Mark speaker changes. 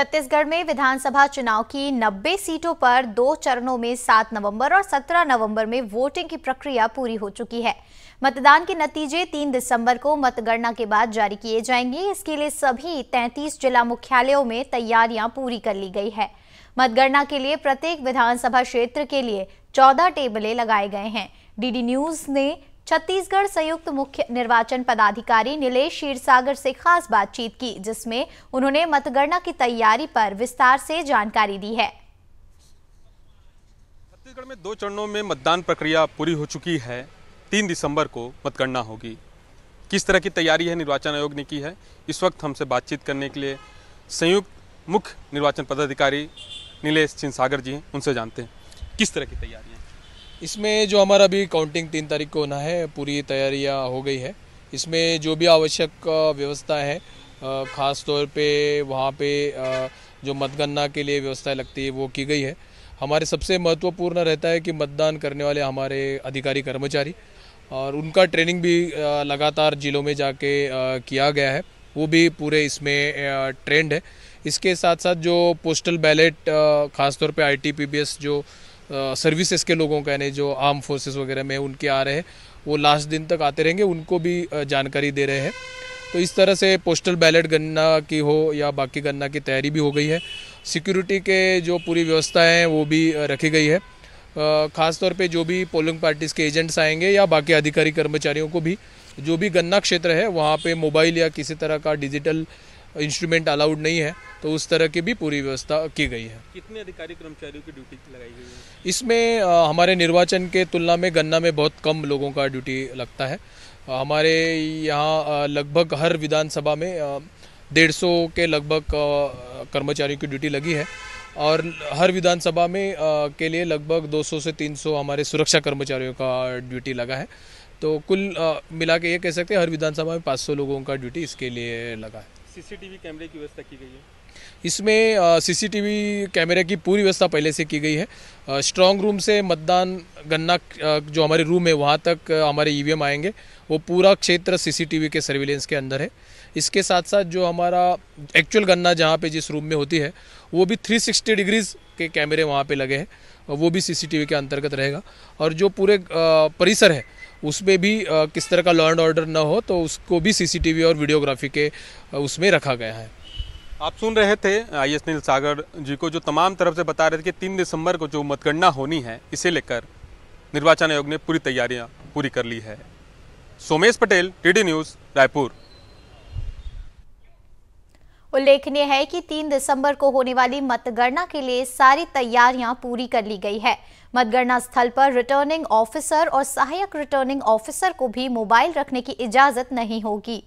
Speaker 1: छत्तीसगढ़ में विधानसभा चुनाव की 90 सीटों पर दो चरणों में 7 नवंबर और 17 नवंबर में वोटिंग की प्रक्रिया पूरी हो चुकी है मतदान के नतीजे 3 दिसंबर को मतगणना के बाद जारी किए जाएंगे इसके लिए सभी 33 जिला मुख्यालयों में तैयारियां पूरी कर ली गई है मतगणना के लिए प्रत्येक विधानसभा क्षेत्र के लिए चौदह टेबलें लगाए गए हैं डीडी न्यूज ने छत्तीसगढ़ संयुक्त मुख्य निर्वाचन पदाधिकारी नीलेष क्षीरसागर से खास बातचीत की जिसमें उन्होंने मतगणना की तैयारी पर विस्तार से जानकारी दी है छत्तीसगढ़
Speaker 2: में दो चरणों में मतदान प्रक्रिया पूरी हो चुकी है तीन दिसंबर को मतगणना होगी किस तरह की तैयारी है निर्वाचन आयोग ने की है इस वक्त हमसे बातचीत करने के लिए संयुक्त मुख्य निर्वाचन पदाधिकारी नीलेष सागर जी हैं उनसे जानते हैं किस तरह की
Speaker 3: तैयारी है इसमें जो हमारा अभी काउंटिंग तीन तारीख को होना है पूरी तैयारियाँ हो गई है इसमें जो भी आवश्यक व्यवस्था है ख़ास तौर पे वहाँ पे जो मतगणना के लिए व्यवस्था लगती है वो की गई है हमारे सबसे महत्वपूर्ण रहता है कि मतदान करने वाले हमारे अधिकारी कर्मचारी और उनका ट्रेनिंग भी लगातार जिलों में जाके किया गया है वो भी पूरे इसमें ट्रेंड है इसके साथ साथ जो पोस्टल बैलेट खासतौर पे आईटीपीबीएस जो सर्विसेज के लोगों का यानी जो आर्म फोर्सेस वगैरह में उनके आ रहे हैं वो लास्ट दिन तक आते रहेंगे उनको भी जानकारी दे रहे हैं तो इस तरह से पोस्टल बैलेट गणना की हो या बाकी गणना की तैयारी भी हो गई है सिक्योरिटी के जो पूरी व्यवस्था है वो भी रखी गई है ख़ास तौर पे जो भी पोलिंग पार्टीज़ के एजेंट्स आएंगे या बाकी अधिकारी कर्मचारियों को भी जो भी गन्ना क्षेत्र है वहाँ पे मोबाइल या किसी तरह का डिजिटल इंस्ट्रूमेंट अलाउड नहीं है तो उस तरह की भी पूरी व्यवस्था की गई है
Speaker 2: कितने अधिकारी कर्मचारियों की ड्यूटी लगाई गई है
Speaker 3: इसमें हमारे निर्वाचन के तुलना में गन्ना में बहुत कम लोगों का ड्यूटी लगता है हमारे यहाँ लगभग हर विधानसभा में डेढ़ सौ के लगभग कर्मचारियों की ड्यूटी लगी है और हर विधानसभा में आ, के लिए लगभग 200 से 300 हमारे सुरक्षा कर्मचारियों का ड्यूटी लगा है तो कुल मिला के ये कह सकते हैं हर विधानसभा में 500 लोगों का ड्यूटी इसके लिए लगा है
Speaker 2: सीसीटीवी कैमरे की व्यवस्था की गई है
Speaker 3: इसमें सीसीटीवी कैमरे की पूरी व्यवस्था पहले से की गई है स्ट्रांग रूम से मतदान गन्ना जो हमारे रूम है वहाँ तक हमारे ईवीएम e आएंगे वो पूरा क्षेत्र सीसीटीवी के सर्विलेंस के अंदर है इसके साथ साथ जो हमारा एक्चुअल गन्ना जहाँ पे जिस रूम में होती है वो भी 360 डिग्रीज के कैमरे वहाँ पे लगे हैं वो भी सीसीटीवी के अंतर्गत रहेगा और जो पूरे परिसर है उसमें भी किस तरह का लॉ एंड ऑर्डर न हो तो उसको भी सीसीटीवी और
Speaker 2: वीडियोग्राफी के उसमें रखा गया है आप सुन रहे थे आई एस नील सागर जी को जो तमाम तरफ से बता रहे थे कि तीन दिसंबर को जो मतगणना होनी है इसे लेकर निर्वाचन आयोग ने पूरी तैयारियां पूरी कर ली है सोमेश पटेल टी न्यूज़ रायपुर
Speaker 1: उल्लेखनीय है कि 3 दिसंबर को होने वाली मतगणना के लिए सारी तैयारियां पूरी कर ली गई है मतगणना स्थल पर रिटर्निंग ऑफिसर और सहायक रिटर्निंग ऑफिसर को भी मोबाइल रखने की इजाजत नहीं होगी